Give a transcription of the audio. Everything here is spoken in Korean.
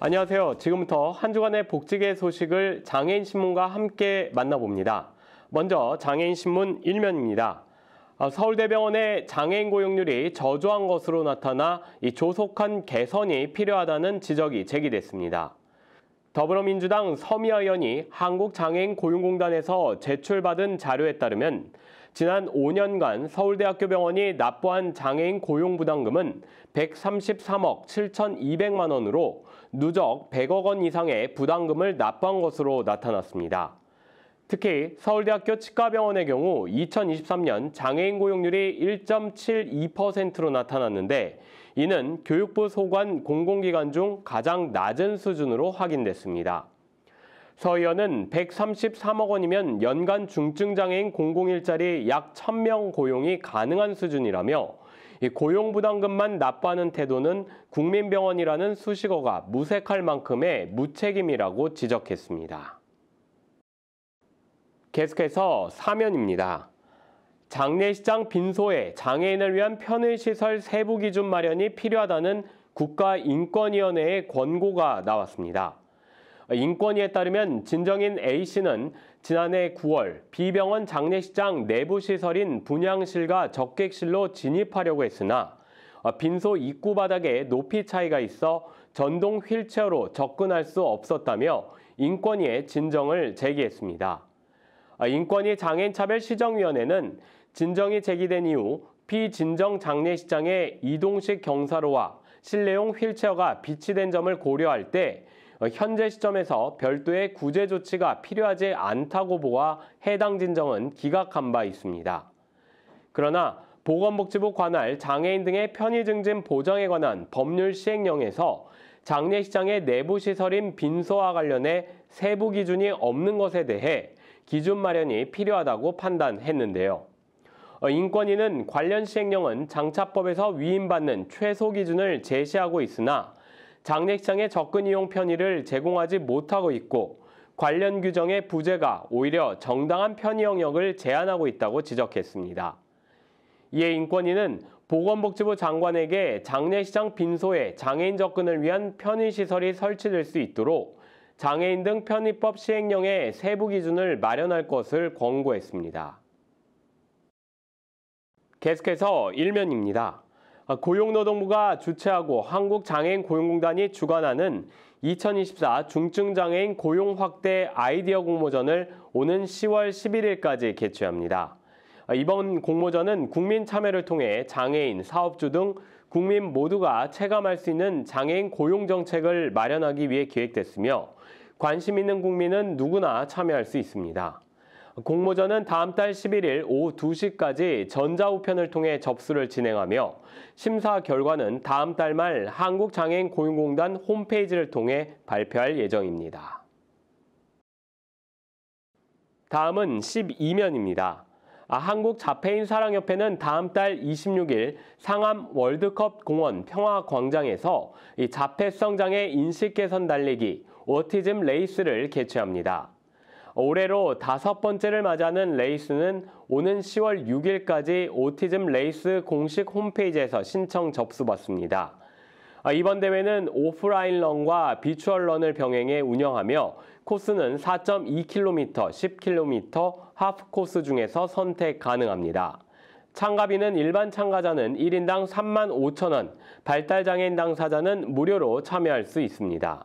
안녕하세요. 지금부터 한 주간의 복지계 소식을 장애인신문과 함께 만나봅니다. 먼저 장애인신문 1면입니다. 어, 서울대병원의 장애인 고용률이 저조한 것으로 나타나 이 조속한 개선이 필요하다는 지적이 제기됐습니다. 더불어민주당 서미아 의원이 한국장애인 고용공단에서 제출받은 자료에 따르면 지난 5년간 서울대학교 병원이 납부한 장애인 고용부담금은 133억 7,200만 원으로 누적 100억 원 이상의 부담금을 납부한 것으로 나타났습니다. 특히 서울대학교 치과병원의 경우 2023년 장애인 고용률이 1.72%로 나타났는데 이는 교육부 소관 공공기관 중 가장 낮은 수준으로 확인됐습니다. 서희원은 133억 원이면 연간 중증장애인 공공일자리 약 1000명 고용이 가능한 수준이라며 고용부담금만 납부하는 태도는 국민병원이라는 수식어가 무색할 만큼의 무책임이라고 지적했습니다. 계속해서 사면입니다. 장례시장 빈소에 장애인을 위한 편의시설 세부 기준 마련이 필요하다는 국가인권위원회의 권고가 나왔습니다. 인권위에 따르면 진정인 A씨는 지난해 9월 B병원 장례식장 내부 시설인 분양실과 적객실로 진입하려고 했으나 빈소 입구 바닥에 높이 차이가 있어 전동 휠체어로 접근할 수 없었다며 인권위에 진정을 제기했습니다. 아, 인권위 장애인차별시정위원회는 진정이 제기된 이후 피진정 장례식장에 이동식 경사로와 실내용 휠체어가 비치된 점을 고려할 때 어, 현재 시점에서 별도의 구제 조치가 필요하지 않다고 보아 해당 진정은 기각한 바 있습니다. 그러나 보건복지부 관할 장애인 등의 편의 증진 보장에 관한 법률 시행령에서 장례시장의 내부 시설인 빈소와 관련해 세부 기준이 없는 것에 대해 기준 마련이 필요하다고 판단했는데요. 어, 인권위는 관련 시행령은 장차법에서 위임받는 최소 기준을 제시하고 있으나 장례식장의 접근 이용 편의를 제공하지 못하고 있고 관련 규정의 부재가 오히려 정당한 편의 영역을 제한하고 있다고 지적했습니다. 이에 인권위는 보건복지부 장관에게 장례식장 빈소에 장애인 접근을 위한 편의시설이 설치될 수 있도록 장애인 등 편의법 시행령의 세부 기준을 마련할 것을 권고했습니다. 계속해서 1면입니다 아, 고용노동부가 주최하고 한국장애인 고용공단이 주관하는 2024 중증장애인 고용 확대 아이디어 공모전을 오는 10월 11일까지 개최합니다. 아, 이번 공모전은 국민 참여를 통해 장애인, 사업주 등 국민 모두가 체감할 수 있는 장애인 고용 정책을 마련하기 위해 기획됐으며 관심 있는 국민은 누구나 참여할 수 있습니다. 공모전은 다음 달 11일 오후 2시까지 전자우편을 통해 접수를 진행하며 심사 결과는 다음 달 말 한국장애인 고용공단 홈페이지를 통해 발표할 예정입니다. 다음은 12면입니다. 아, 한국자폐인사랑협회는 다음 달 26일 상암 월드컵 공원 평화광장에서 자폐성 장애 인식 개선 달리기, 워티즘 레이스를 개최합니다. 올해로 다섯 번째를 맞이하는 레이스는 오는 10월 6일까지 오티즘 레이스 공식 홈페이지에서 신청 접수받습니다. 아, 이번 대회는 오프라인 런과 비추얼 런을 병행해 운영하며 코스는 4.2km, 10km, 하프 코스 중에서 선택 가능합니다. 참가비는 일반 참가자는 1인당 3 5 0 0 0 원, 발달장애인 당사자는 무료로 참여할 수 있습니다.